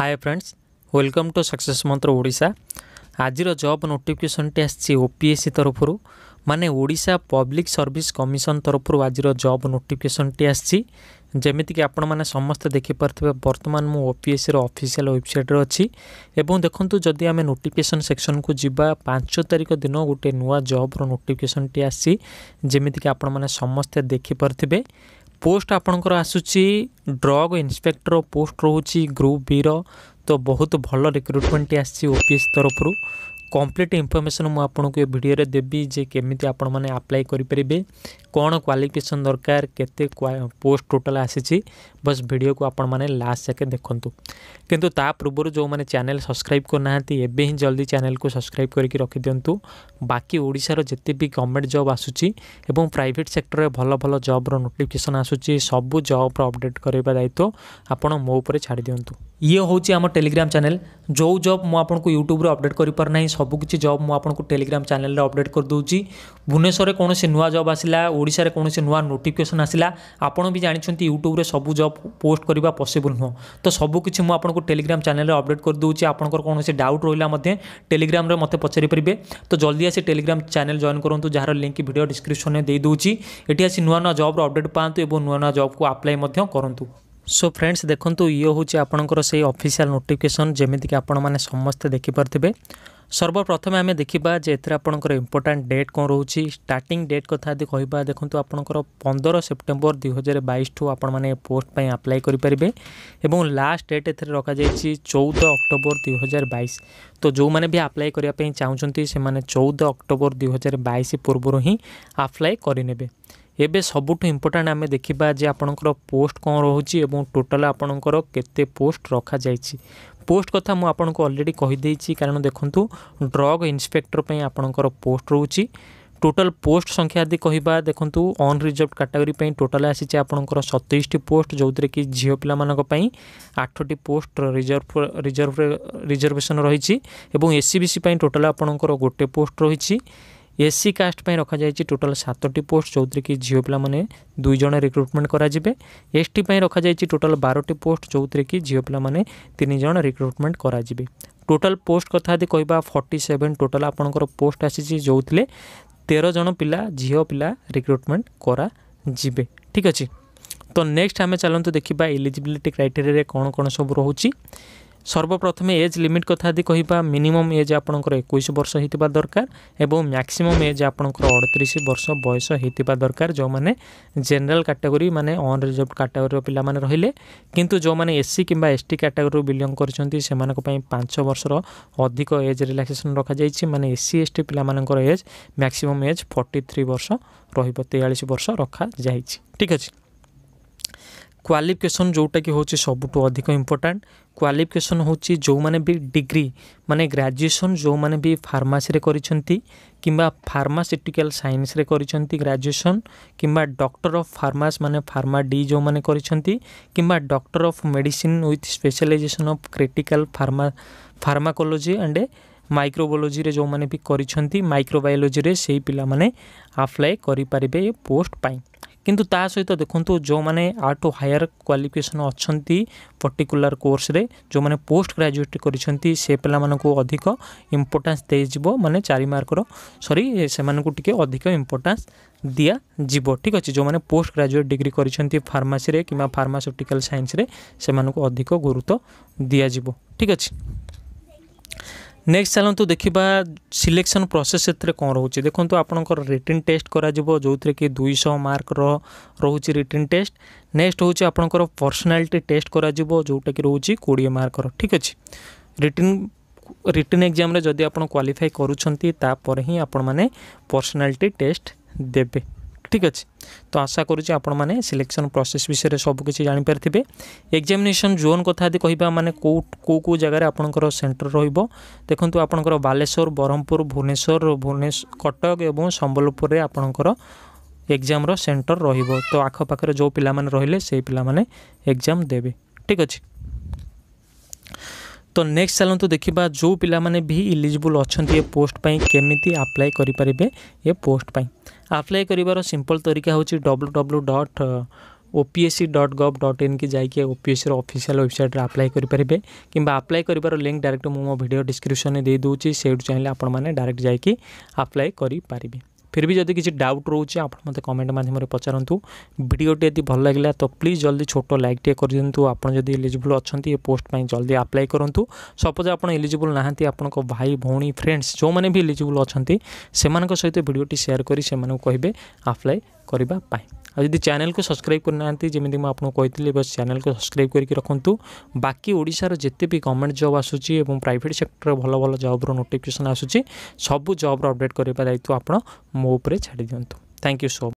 hi friends welcome to success Mantra Odisha ଆଜିର job ନୋଟିଫିକେସନ୍ଟି ଆସିଛି ଓ P S C ତରଫରୁ ମାନେ ଓଡ଼ିଶା ପବ୍ଲିକ୍ ସର୍ଭିସ୍ କମିଶନ୍ ତରଫରୁ ଆଜିର ଜବ୍ ନୋଟିଫିକେସନ୍ଟି ଆସିଛି ଯେମିତିକି ଆପଣମାନେ ସମସ୍ତେ ଦେଖିପାରୁଥିବେ ବର୍ତ୍ତମାନ ମୁଁ ଓ ପି ଏସ୍ ସିର ଅଫିସିଆଲ୍ ୱେବସାଇଟ୍ରେ ଅଛି ଏବଂ ଦେଖନ୍ତୁ ଯଦି ଆମେ ନୋଟିଫିକେସନ୍ ସେକ୍ସନ୍କୁ ଯିବା ପାଞ୍ଚ ତାରିଖ ଦିନ ଗୋଟେ ନୂଆ ଜବ୍ର ନୋଟିଫିକେସନ୍ଟି ଆସିଛି ଯେମିତିକି ଆପଣମାନେ ସମସ୍ତେ ଦେଖିପାରୁଥିବେ ପୋଷ୍ଟ ଆପଣଙ୍କର ଆସୁଛି ଡ୍ରଗ୍ ଇନ୍ସପେକ୍ଟର ପୋଷ୍ଟ ରହୁଛି ଗ୍ରୁପ୍ ବିର ତ ବହୁତ ଭଲ ରିକ୍ରୁଟମେଣ୍ଟଟି ଆସିଛି ଓ ତରଫରୁ କମ୍ପ୍ଲିଟ୍ ଇନଫର୍ମେସନ୍ ମୁଁ ଆପଣଙ୍କୁ ଏ ଭିଡ଼ିଓରେ ଦେବି ଯେ କେମିତି ଆପଣମାନେ ଆପ୍ଲାଏ କରିପାରିବେ कौन क्वाफिकेसन दरकार के पोस्ट टोटाल आसी बस भिड को आपण मैंने लास्ट जाके देखु कितु ता पूर्व जो मैंने चेल सब्सक्राइब करना एवं ही जल्दी चैनल को सब्सक्राइब करके रखिद बाकी जिते भी गवर्नमेंट जब आसूँ प्राइट सेक्टर में भल भल जब्र नोटिकेसन आसू सब जब्र अपडेट कर दायित्व आपड़ मोपर छाड़ दिं ये हूँ आम टेलीग्राम चैनल जो जब मुझको यूट्यूब अपडेट करना सबकि जब मुझे टेलीग्राम चेल्रे अपडेट करदे भुवनेश्वर कौन से नुआ जब आसला ଓଡ଼ିଶାରେ କୌଣସି ନୂଆ ନୋଟିଫିକେସନ୍ ଆସିଲା ଆପଣ ବି ଜାଣିଛନ୍ତି ୟୁଟ୍ୟୁବରେ ସବୁ ଜବ୍ ପୋଷ୍ଟ କରିବା ପସିବୁଲ୍ ନୁହଁ ତ ସବୁକିଛି ମୁଁ ଆପଣଙ୍କୁ ଟେଲିଗ୍ରାମ ଚ୍ୟାନେଲରେ ଅପଡ଼େଟ୍ କରିଦେଉଛି ଆପଣଙ୍କର କୌଣସି ଡାଉଟ୍ ରହିଲା ମଧ୍ୟ ଟେଲିଗ୍ରାମରେ ମୋତେ ପଚାରିପାରିବେ ତ ଜଲ୍ଦି ଆସି ଟେଲିଗ୍ରାମ ଚ୍ୟାନେଲ୍ ଜଏନ୍ କରନ୍ତୁ ଯାହାର ଲିଙ୍କ୍ ଭିଡ଼ିଓ ଡିସ୍କ୍ରିପ୍ସନ୍ରେ ଦେଇଦେଉଛି ଏଠି ଆସି ନୂଆ ନୂଆ ଜବ୍ର ଅପଡ଼େଟ୍ ପାଆନ୍ତୁ ଏବଂ ନୂଆ ନୂଆ ଜବ୍କୁ ଆପ୍ଲାଏ ମଧ୍ୟ କରନ୍ତୁ সো ফ্রেন্ডস দেখুন ইয়ে হচ্ছে আপনার সেই অফিসিয়াল নোটিফিকেসন যেমিকি আপনার সমস্তে দেখিপারে সর্বপ্রথমে আমি দেখা যে এতে আপনার ইম্পর্টাট ডেট কম রয়েছে স্টার্টিং ডেট কথা যদি কহবা দেখুন আপনার পনেরো সেপ্টেম্বর দুই হাজার বাইশ ঠু আপনার পোস্ট পাই আপ্লাই করে পারে এবং লাস্ট ডেট এর রখা যাই চৌদ অক্টোবর দুই হাজার বাইশ তো ଯେଉଁମାନେ ବି ଆପ୍ଲାଏ କରିବା ପାଇଁ চৌদ অক্টোবর দুই হাজার বাইশ পূর্ব হি আপ্লাই করে নেবে ଏବେ ସବୁଠୁ ଇମ୍ପୋର୍ଟାଣ୍ଟ ଆମେ ଦେଖିବା ଯେ ଆପଣଙ୍କର ପୋଷ୍ଟ କ'ଣ ରହୁଛି ଏବଂ ଟୋଟାଲ୍ ଆପଣଙ୍କର କେତେ ପୋଷ୍ଟ ରଖାଯାଇଛି ପୋଷ୍ଟ କଥା ମୁଁ ଆପଣଙ୍କୁ ଅଲରେଡ଼ି କହିଦେଇଛି କାରଣ ଦେଖନ୍ତୁ ଡ୍ରଗ୍ ଇନ୍ସପେକ୍ଟର ପାଇଁ ଆପଣଙ୍କର ପୋଷ୍ଟ ରହୁଛି ଟୋଟାଲ୍ ପୋଷ୍ଟ ସଂଖ୍ୟା ଆଦି କହିବା ଦେଖନ୍ତୁ ଅନରିଜର୍ଭ କାଟାଗୋରୀ ପାଇଁ ଟୋଟାଲ୍ ଆସିଛି ଆପଣଙ୍କର ସତେଇଶଟି ପୋଷ୍ଟ ଯେଉଁଥିରେ କି ଝିଅ ପିଲାମାନଙ୍କ ପାଇଁ ଆଠଟି ପୋଷ୍ଟ ରିଜର୍ଭ ରିଜର୍ଭ ରିଜର୍ଭେସନ୍ ରହିଛି ଏବଂ ଏସ୍ ସି ବି ସି ପାଇଁ ଟୋଟାଲ୍ ଆପଣଙ୍କର ଗୋଟେ ପୋଷ୍ଟ ରହିଛି এসসি কাস্ট পাই রখা যাইছে টোটাল সাতটি পোস্ট যৌথে কি ঝিও পিলামানে দুই জন রিক্রুটমেন্ট করা କରାଯିବେ এসটি পাই রখা যাইছে টোটাল বারোটি পোস্ট যৌথে কি ঝিও পিলামানে তিন জন রিক্রুটমেন্ট করা କରାଯିବେ টোটাল পোস্ট কথা যদি কহবা ফর্টি সেভেন টোটাল আপনার পোস্ট আসিছে যৌথে তের জন পিলা ঝিও পিলা রিক্রুটমেন্ট করা କରାଯିବେ ঠিক আছে তো নেক্সট আমি চালু দেখিবা এলিজিবিলিটি ক্রাইটেরিয়া কোণ কোণ সব রয়েছে সর্বপ্রথমে এজ লিমিট কথা যদি কহা মিনিমম এজ আপনার একুশ বর্ষ হয়ে দরকার এবং ম্যাক্সিমম এজ আপনার অড়তিশ বর্ষ বয়স হয়ে দরকার যে জেনারেল ক্যাটেগোরি মানে অনরিজর্ভ ক্যাটেগোরি পিলা মানে রহলে কিন্তু যে এসসি কিংবা এসটি ক্যাটেগোরি বিলং করছেন সে পাঁচ বর্ষর অধিক এজ রিলাক্সেসন রখা যাই মানে এসসি এসটি পিলা age maximum age forty three বর্ষ রহব তেয়াশ বর্ষ রখা যাই ঠিক আছে କ୍ୱାଲିଫିକେସନ୍ ଯେଉଁଟାକି ହେଉଛି ସବୁଠୁ ଅଧିକ ଇମ୍ପୋର୍ଟାଣ୍ଟ କ୍ୱାଲିଫିକେସନ୍ ହେଉଛି ଯେଉଁମାନେ ବି ଡିଗ୍ରୀ ମାନେ ଗ୍ରାଜୁଏସନ୍ ଯେଉଁମାନେ ବି ଫାର୍ମାସିରେ କରିଛନ୍ତି କିମ୍ବା ଫାର୍ମାସିଟିକାଲ୍ ସାଇନ୍ସରେ କରିଛନ୍ତି ଗ୍ରାଜୁଏସନ୍ କିମ୍ବା ଡକ୍ଟର ଅଫ୍ ଫାର୍ମାସ୍ ମାନେ ଫାର୍ମା ଡି ଯେଉଁମାନେ କରିଛନ୍ତି କିମ୍ବା doctor of medicine with specialization of critical pharma pharmacology and ମାଇକ୍ରୋବୋଲୋଜିରେ ଯେଉଁମାନେ ବି କରିଛନ୍ତି ମାଇକ୍ରୋବାୟୋଲୋଜିରେ ସେଇ ପିଲାମାନେ ଆପ୍ଲାଏ କରିପାରିବେ ଏ ପୋଷ୍ଟ ପାଇଁ କିନ୍ତୁ ତା ସହିତ ଦେଖନ୍ତୁ ଯେଉଁମାନେ ଆଠୁ ହାୟର କ୍ୱାଲିଫିକେସନ୍ ଅଛନ୍ତି ପର୍ଟିକୁଲାର କୋର୍ସରେ ଯେଉଁମାନେ ପୋଷ୍ଟ ଗ୍ରାଜୁଏଟ୍ କରିଛନ୍ତି ସେ ପିଲାମାନଙ୍କୁ ଅଧିକ ଇମ୍ପୋର୍ଟାନ୍ସ ଦିଆଯିବ ମାନେ ଚାରି ମାର୍କର ସରି ସେମାନଙ୍କୁ ଟିକେ ଅଧିକ ଇମ୍ପୋର୍ଟାନ୍ସ ଦିଆଯିବ ଠିକ୍ ଅଛି ଯେଉଁମାନେ ପୋଷ୍ଟ ଗ୍ରାଜୁଏଟ୍ ଡିଗ୍ରୀ କରିଛନ୍ତି ଫାର୍ମାସିରେ କିମ୍ବା ଫାର୍ମାସ୍ୟୁଟିକାଲ ସାଇନ୍ସରେ ସେମାନଙ୍କୁ ଅଧିକ ଗୁରୁତ୍ୱ ଦିଆଯିବ ଠିକ୍ ଅଛି ନେକ୍ସଟ ଚାଲନ୍ତୁ ଦେଖିବା ସିଲେକ୍ସନ୍ ପ୍ରୋସେସ୍ ସେଥିରେ କ'ଣ ରହୁଛି ଦେଖନ୍ତୁ ଆପଣଙ୍କର ରିଟିନ୍ ଟେଷ୍ଟ କରାଯିବ ଯେଉଁଥିରେ କି ଦୁଇଶହ ମାର୍କର ରହୁଛି ରିଟିନ୍ ଟେଷ୍ଟ ନେକ୍ସଟ ହେଉଛି ଆପଣଙ୍କର ପର୍ସନାଲିଟି ଟେଷ୍ଟ କରାଯିବ ଯେଉଁଟାକି ରହୁଛି କୋଡ଼ିଏ ମାର୍କର ଠିକ୍ ଅଛି ରିଟିନ୍ ରିଟିନ୍ ଏକ୍ଜାମ୍ରେ ଯଦି ଆପଣ କ୍ୱାଲିଫାଏ କରୁଛନ୍ତି ତାପରେ ହିଁ ଆପଣମାନେ ପର୍ସନାଲିଟି ଟେଷ୍ଟ ଦେବେ ঠিক আছে তো আশা করছি আপনার সিলেকশন প্রসেস বিষয়ে সবুকিছি জাঁপারি এক্সামিনেসন জোন কথা যদি কহা মানে কেউ কেউ কেউ জায়গায় আপনার সেটর রহব দেখুন আপনার বালেশ্বর ব্রহ্মপুর ভুবনেশ্বর ভুবনেশ্বর কটক এবং সম্বলপুরে আপনার এক্সামর সেটর রহব তো আখপাখে যে পিলা রহলে সেই পিলা এক্সাম দেবে ঠিক আছে তো নেক্সট ଚାଲନ୍ତୁ ଦେଖିବା ଯେଉଁ ପିଲାମାନେ ବି ଇଲିଜିବୁଲ୍ ଅଛନ୍ତି ଏ ପୋଷ୍ଟ ପାଇଁ କେମିତି ଆପ୍ଲାଏ କରିପାରିବେ ଏ ପୋଷ୍ଟ ପାଇଁ आप्लाय करार सिंपल तरीका हूँ W W dot OPSC dot gov dot in की जाइए ओपीएससी अफिसील वेबसाइट आप्लाय करेंगे किंवा आप्लाय कर लिंक डायरेक्ट मुझ मो भिड डिस्क्रिप्स देदे से चाहिए आपने डायरेक्ट जाए आप्लाय करें ଫିର୍ ବି ଯଦି କିଛି ଡାଉଟ୍ ରହୁଛି ଆପଣ ମୋତେ କମେଣ୍ଟ ମାଧ୍ୟମରେ ପଚାରନ୍ତୁ ଭିଡ଼ିଓଟି ଯଦି ଭଲ ଲାଗିଲା ତ ପ୍ଲିଜ୍ ଜଲ୍ଦି ଛୋଟ ଲାଇକ୍ଟିଏ କରିଦିଅନ୍ତୁ ଆପଣ ଯଦି ଏଲିଜିବୁଲ୍ ଅଛନ୍ତି ଏ ପୋଷ୍ଟ ପାଇଁ ଜଲ୍ଦି ଆପ୍ଲାଏ କରନ୍ତୁ ସପୋଜ୍ ଆପଣ ଏଲିଜିବୁଲ୍ ନାହାନ୍ତି ଆପଣଙ୍କ ଭାଇ ଭଉଣୀ ଫ୍ରେଣ୍ଡସ୍ ଯେଉଁମାନେ ବି ଏଲିଜିବୁଲ୍ ଅଛନ୍ତି ସେମାନଙ୍କ ସହିତ ଭିଡ଼ିଓଟି ସେୟାର କରି ସେମାନଙ୍କୁ କହିବେ ଆପ୍ଲାଏ କରିବା ପାଇଁ અ જો ચેનલ કો સબસ્ક્રાઇબ કરનાંતી જેમ મેં આપણો કહી તી બસ ચેનલ કો સબસ્ક્રાઇબ કરી કે રખંતું બાકી ઓડિશા ર જેતે ભી કમેન્ટ જોબ આસું ચી એન્ડ પ્રાઇવેટ સેક્ટર ભલો ભલો જોબ રો નોટિફિકેશન આસું ચી સબુ જોબ અપડેટ કરી પાદાઈ તો આપણો મો ઉપર છડી દંતું થેન્ક યુ સો